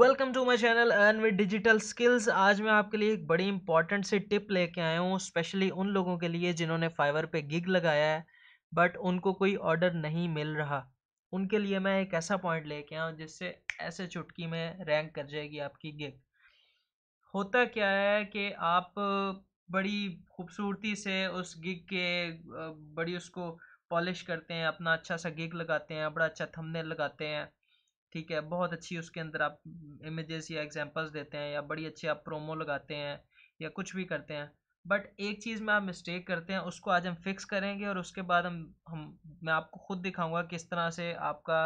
welcome to my channel earn with digital skills आज मैं आपके लिए एक बड़ी इंपॉर्टेंट सी टिप लेके आया हूँ स्पेशली उन लोगों के लिए जिन्होंने फाइवर पे गिग लगाया है बट उनको कोई ऑर्डर नहीं मिल रहा उनके लिए मैं एक ऐसा पॉइंट लेके आया हूँ जिससे ऐसे चुटकी में रैंक कर जाएगी आपकी गिग होता क्या है कि आप बड़ी खूबसूरती से उस गिग के बड़ी उसको पॉलिश करते हैं अपना अच्छा सा गिग लगाते हैं बड़ा अच्छा थमने लगाते हैं ठीक है बहुत अच्छी उसके अंदर आप इमेजेस या एग्जांपल्स देते हैं या बड़ी अच्छी आप प्रोमो लगाते हैं या कुछ भी करते हैं बट एक चीज़ में आप मिस्टेक करते हैं उसको आज हम फिक्स करेंगे और उसके बाद हम हम मैं आपको खुद दिखाऊंगा किस तरह से आपका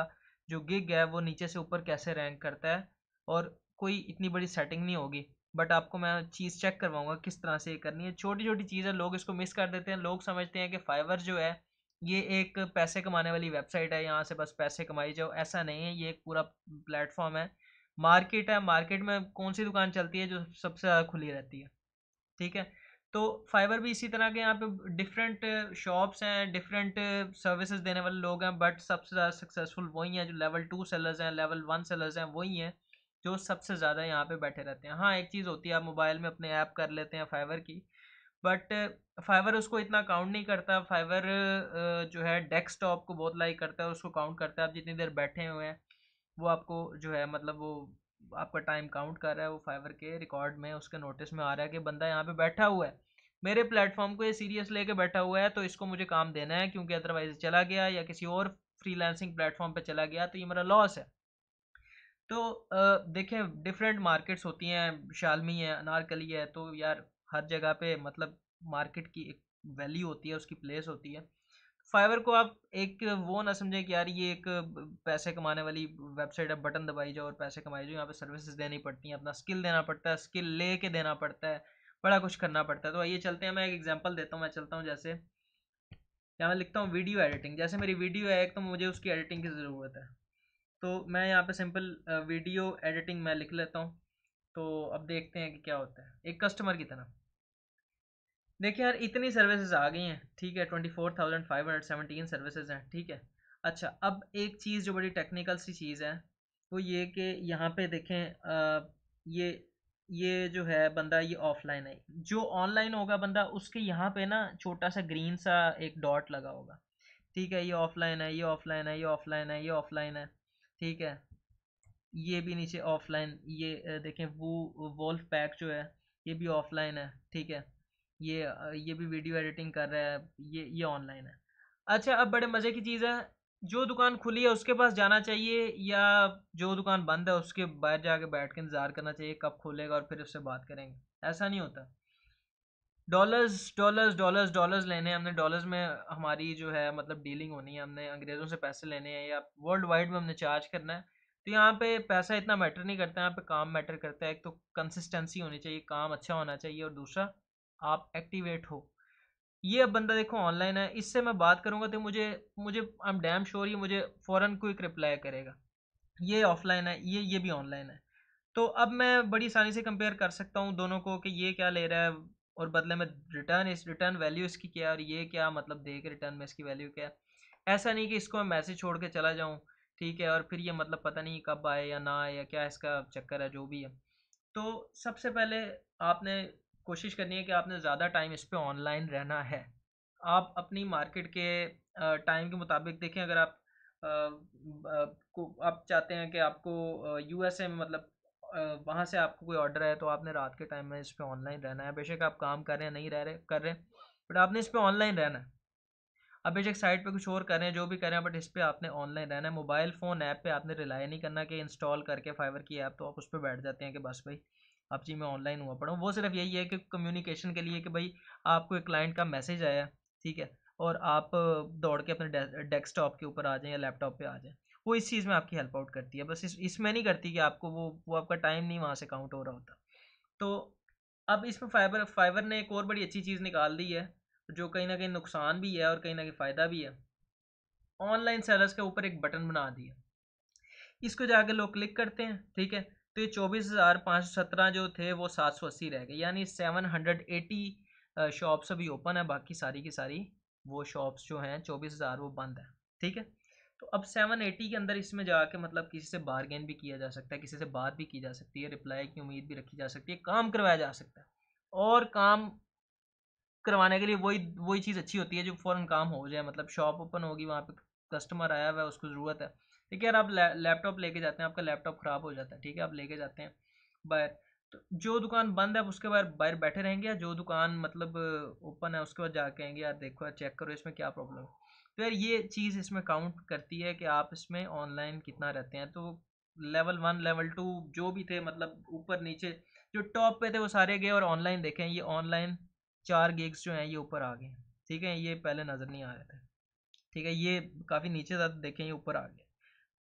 जो गिग है वो नीचे से ऊपर कैसे रैंक करता है और कोई इतनी बड़ी सेटिंग नहीं होगी बट आपको मैं चीज़ चेक करवाऊँगा किस तरह से ये करनी है छोटी छोटी चीज़ें लोग इसको मिस कर देते हैं लोग समझते हैं कि फाइवर जो है ये एक पैसे कमाने वाली वेबसाइट है यहाँ से बस पैसे कमाई जाओ ऐसा नहीं है ये एक पूरा प्लेटफॉर्म है मार्केट है मार्केट में कौन सी दुकान चलती है जो सबसे ज़्यादा खुली रहती है ठीक है तो फाइबर भी इसी तरह के यहाँ पे डिफरेंट शॉप्स हैं डिफरेंट सर्विसेज देने वाले लोग हैं बट सबसे ज़्यादा सक्सेसफुल वही हैं जो लेवल टू सेलर्स हैं लेवल वन सेलर्स हैं वही हैं जो सबसे ज़्यादा यहाँ पे बैठे रहते हैं हाँ एक चीज़ होती है आप मोबाइल में अपने ऐप कर लेते हैं फाइबर की बट फाइवर उसको इतना काउंट नहीं करता फाइवर जो है डेस्कटॉप को बहुत लाइक करता है उसको काउंट करता है आप जितनी देर बैठे हुए हैं वो आपको जो है मतलब वो आपका टाइम काउंट कर रहा है वो फाइवर के रिकॉर्ड में उसके नोटिस में आ रहा है कि बंदा यहाँ पे बैठा हुआ है मेरे प्लेटफॉर्म को ये सीरियस लेके बैठा हुआ है तो इसको मुझे काम देना है क्योंकि अदरवाइज चला गया या किसी और फ्रीलांसिंग प्लेटफॉर्म पे चला गया तो ये मेरा लॉस है तो देखें डिफरेंट मार्केट्स होती हैं शालमी है अनारकली है तो यार हर जगह पे मतलब मार्केट की एक वैल्यू होती है उसकी प्लेस होती है फाइवर को आप एक वो ना समझें कि यार ये एक पैसे कमाने वाली वेबसाइट है बटन दबाई जाओ और पैसे कमाई जाओ यहाँ पे सर्विसेज देनी पड़ती हैं अपना स्किल देना पड़ता है स्किल ले के देना पड़ता है बड़ा कुछ करना पड़ता है तो आइए चलते हैं मैं एक एग्जाम्पल देता हूँ मैं चलता हूँ जैसे यहाँ मैं लिखता हूँ वीडियो एडिटिंग जैसे मेरी वीडियो है एक तो मुझे उसकी एडिटिंग की ज़रूरत है तो मैं यहाँ पर सिंपल वीडियो एडिटिंग मैं लिख लेता हूँ तो अब देखते हैं कि क्या होता है एक कस्टमर की तरह देखिए यार इतनी सर्विसेज आ गई हैं ठीक है twenty four thousand five hundred seventeen services हैं ठीक है अच्छा अब एक चीज़ जो बड़ी टेक्निकल सी चीज़ है वो ये कि यहाँ पे देखें आ, ये ये जो है बंदा ये ऑफलाइन है जो ऑनलाइन होगा बंदा उसके यहाँ पे ना छोटा सा ग्रीन सा एक डॉट लगा होगा ठीक है ये ऑफलाइन है ये ऑफलाइन है ये ऑफलाइन है ये ऑफलाइन है ठीक है ये भी नीचे ऑफलाइन ये देखें वो वॉल्फ पैक जो है ये भी ऑफलाइन है ठीक है ये ये भी वीडियो एडिटिंग कर रहा है ये ये ऑनलाइन है अच्छा अब बड़े मज़े की चीज़ है जो दुकान खुली है उसके पास जाना चाहिए या जो दुकान बंद है उसके बाहर जाके बैठ के इंतज़ार करना चाहिए कब खोलेगा और फिर उससे बात करेंगे ऐसा नहीं होता डॉलर्स डॉलर्स डॉलर्स डॉलर्स लेने हैं हमने डॉलर्स में हमारी जो है मतलब डीलिंग होनी है हमने अंग्रेज़ों से पैसे लेने हैं या वर्ल्ड वाइड में हमने चार्ज करना है तो यहाँ पे पैसा इतना मैटर नहीं करता है यहाँ पे काम मैटर करता है एक तो कंसिस्टेंसी होनी चाहिए काम अच्छा होना चाहिए और दूसरा आप एक्टिवेट हो ये अब बंदा देखो ऑनलाइन है इससे मैं बात करूंगा तो मुझे मुझे आई एम डैम श्योर ये मुझे फ़ौरन क्विक रिप्लाई करेगा ये ऑफलाइन है ये ये भी ऑनलाइन है तो अब मैं बड़ी आसानी से कंपेयर कर सकता हूँ दोनों को कि ये क्या ले रहा है और बदले में रिटर्न इस रिटर्न वैल्यू इसकी क्या है और ये क्या मतलब दे के रिटर्न में इसकी वैल्यू क्या है ऐसा नहीं कि इसको मैं मैसेज छोड़ के चला जाऊँ ठीक है और फिर ये मतलब पता नहीं कब आए या ना आए या क्या इसका चक्कर है जो भी है तो सबसे पहले आपने कोशिश करनी है कि आपने ज़्यादा टाइम इस पर ऑनलाइन रहना है आप अपनी मार्केट के टाइम के मुताबिक देखें अगर आप को आप चाहते हैं कि आपको यूएसए में मतलब वहाँ से आपको कोई ऑर्डर है तो आपने रात के टाइम में इस पर ऑनलाइन रहना है बेशक आप काम कर रहे हैं नहीं रह रहे कर रहे हैं बट आपने इस पर ऑनलाइन रहना है आप बेशक साइट पे कुछ और करें जो भी करें बट इस पर आपने ऑनलाइन रहना है मोबाइल फ़ोन ऐप पे आपने रिलाई नहीं करना कि इंस्टॉल करके फाइवर की ऐप तो आप उस पर बैठ जाते हैं कि बस भाई अब जी में ऑनलाइन हुआ पड़ा वो सिर्फ यही है कि कम्युनिकेशन के लिए कि भाई आपको एक क्लाइंट का मैसेज आया ठीक है और आप दौड़ के अपने डेस्कटॉप के ऊपर आ जाएँ या लैपटॉप पे आ जाएँ वो इस चीज़ में आपकी हेल्प आउट करती है बस इस इसमें नहीं करती कि आपको वो वो आपका टाइम नहीं वहाँ से काउंट हो रहा होता तो अब इसमें फाइबर फाइबर ने एक और बड़ी अच्छी चीज़ निकाल दी है जो कहीं ना कहीं नुकसान भी है और कहीं ना कहीं फ़ायदा भी है ऑनलाइन सेलर्स के ऊपर एक बटन बना दिया इसको जाके लोग क्लिक करते हैं ठीक है तो ये चौबीस हज़ार पाँच सौ सत्रह जो थे वो सात सौ अस्सी रह गए यानी सेवन हंड्रेड एटी शॉप्स अभी ओपन है बाकी सारी की सारी वो शॉप्स जो हैं चौबीस हज़ार वो बंद है ठीक है तो अब सेवन एटी के अंदर इसमें जाके मतलब किसी से बारगेन भी किया जा सकता है किसी से बात भी की जा सकती है रिप्लाई की उम्मीद भी रखी जा सकती है काम करवाया जा सकता है और काम करवाने के लिए वही वही चीज़ अच्छी होती है जो फ़ौरन काम हो जाए मतलब शॉप ओपन होगी वहाँ पर कस्टमर आया हुआ है उसको ज़रूरत है ठीक है यार आप लैपटॉप लेके जाते हैं आपका लैपटॉप ख़राब हो जाता है ठीक है आप लेके जाते हैं बाहर तो जो दुकान बंद है उसके बाद बाहर बैठे रहेंगे या जो दुकान मतलब ओपन है उसके बाद जा आएंगे यार देखो यार चेक करो इसमें क्या प्रॉब्लम है तो यार ये चीज़ इसमें काउंट करती है कि आप इसमें ऑनलाइन कितना रहते हैं तो लेवल वन लेवल टू जो भी थे मतलब ऊपर नीचे जो टॉप पे थे वो सारे गए और ऑनलाइन देखें ये ऑनलाइन चार गेग्स जो हैं ये ऊपर आ गए ठीक है ये पहले नज़र नहीं आ रहे थे ठीक है ये काफ़ी नीचे था देखें ये ऊपर आ गए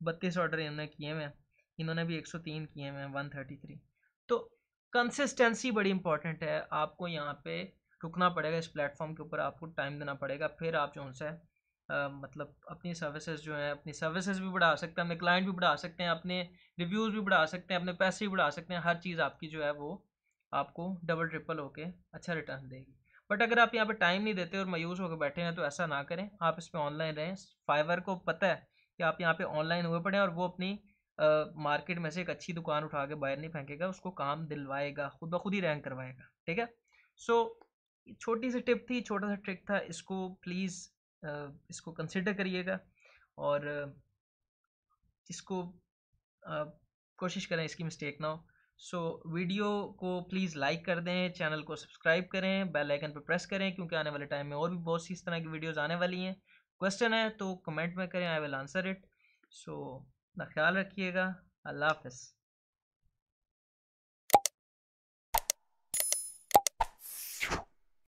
बत्तीस ऑर्डर इन्होंने किए हुए हैं इन्होंने भी 103 किए हुए हैं 133 तो कंसिस्टेंसी बड़ी इंपॉर्टेंट है आपको यहाँ पे रुकना पड़ेगा इस प्लेटफॉर्म के ऊपर आपको टाइम देना पड़ेगा फिर आप जो उनसे मतलब अपनी सर्विसेज जो हैं अपनी सर्विसेज भी बढ़ा सकते हैं अपने क्लाइंट भी बढ़ा सकते हैं अपने रिव्यूज़ भी बढ़ा सकते हैं अपने पैसे भी बढ़ा सकते हैं हर चीज़ आपकी जो है वो आपको डबल ट्रिपल होके अच्छा रिटर्न देगी बट अगर आप यहाँ पे टाइम नहीं देते और मायूस होकर बैठे हैं तो ऐसा ना करें आप इस पर ऑनलाइन रहें फाइवर को पता है कि आप यहाँ पे ऑनलाइन हुए पड़े और वो अपनी मार्केट में से एक अच्छी दुकान उठा के बाहर नहीं फेंकेगा उसको काम दिलवाएगा खुद ब खुद ही रैंक करवाएगा ठीक है सो छोटी सी टिप थी छोटा सा ट्रिक था इसको प्लीज़ इसको कंसिडर करिएगा और इसको कोशिश करें इसकी मिस्टेक ना हो सो so, वीडियो को प्लीज़ लाइक कर दें चैनल को सब्सक्राइब करें बेल आइकन पर प्रेस करें क्योंकि आने वाले टाइम में और भी बहुत सी इस तरह की वीडियोज़ आने वाली हैं क्वेश्चन है तो कमेंट में करें I will answer it so ख्याल रखिएगा अल्लाह हाफ